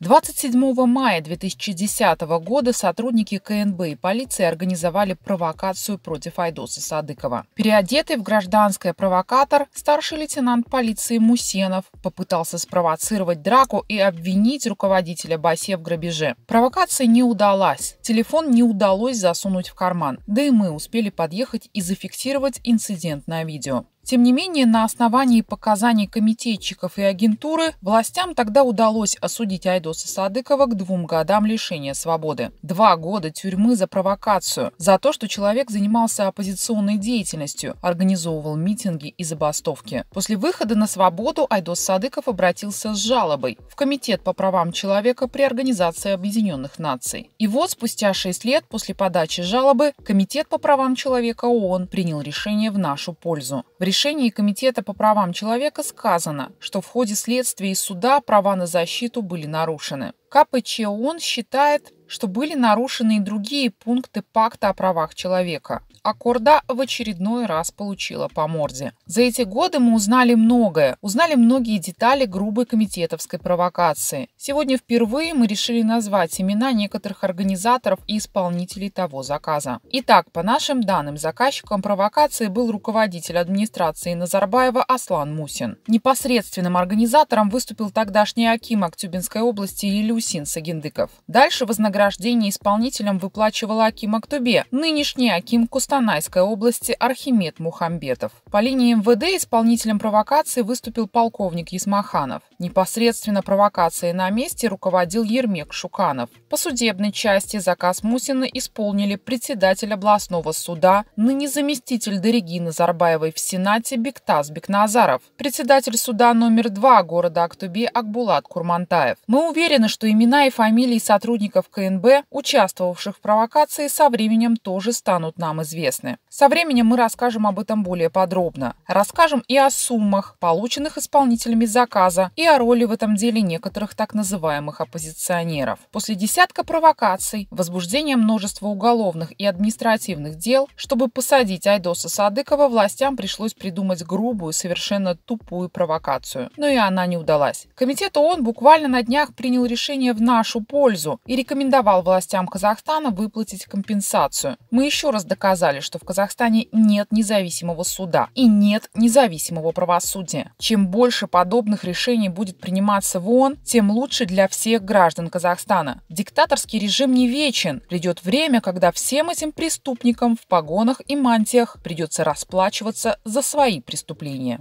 27 мая 2010 года сотрудники КНБ и полиции организовали провокацию против Айдоса Садыкова. Переодетый в гражданское провокатор, старший лейтенант полиции Мусенов попытался спровоцировать драку и обвинить руководителя Басе в грабеже. Провокация не удалась. Телефон не удалось засунуть в карман. Да и мы успели подъехать и зафиксировать инцидент на видео. Тем не менее, на основании показаний комитетчиков и агентуры властям тогда удалось осудить Айдоса Садыкова к двум годам лишения свободы. Два года тюрьмы за провокацию, за то, что человек занимался оппозиционной деятельностью, организовывал митинги и забастовки. После выхода на свободу Айдос Садыков обратился с жалобой в Комитет по правам человека при Организации Объединенных Наций. И вот спустя шесть лет после подачи жалобы Комитет по правам человека ООН принял решение в нашу пользу. В решении решении Комитета по правам человека сказано, что в ходе следствия и суда права на защиту были нарушены. КПЧ ООН считает, что были нарушены и другие пункты Пакта о правах человека. А Корда в очередной раз получила по морде. За эти годы мы узнали многое, узнали многие детали грубой комитетовской провокации. Сегодня впервые мы решили назвать имена некоторых организаторов и исполнителей того заказа. Итак, по нашим данным, заказчиком провокации был руководитель администрации Назарбаева Аслан Мусин. Непосредственным организатором выступил тогдашний Аким Актюбинской области Илюсин Сагиндыков. Дальше вознаграждение вознаграждение исполнителям выплачивал Аким Актубе, нынешний Аким Кустанайской области Архимед Мухамбетов. По линии МВД исполнителем провокации выступил полковник Есмаханов. Непосредственно провокацией на месте руководил Ермек Шуканов. По судебной части заказ Мусина исполнили председатель областного суда, ныне заместитель Дорегины Назарбаевой в Сенате Бектас Бекназаров, председатель суда номер два города Актубе Акбулат Курмантаев. Мы уверены, что имена и фамилии сотрудников КНР ФСБ, участвовавших в провокации, со временем тоже станут нам известны. Со временем мы расскажем об этом более подробно. Расскажем и о суммах, полученных исполнителями заказа, и о роли в этом деле некоторых так называемых оппозиционеров. После десятка провокаций, возбуждения множества уголовных и административных дел, чтобы посадить Айдоса Садыкова, властям пришлось придумать грубую, совершенно тупую провокацию. Но и она не удалась. Комитет ООН буквально на днях принял решение в нашу пользу и рекомендовал рекомендовал властям Казахстана выплатить компенсацию. Мы еще раз доказали, что в Казахстане нет независимого суда и нет независимого правосудия. Чем больше подобных решений будет приниматься в ООН, тем лучше для всех граждан Казахстана. Диктаторский режим не вечен. Придет время, когда всем этим преступникам в погонах и мантиях придется расплачиваться за свои преступления.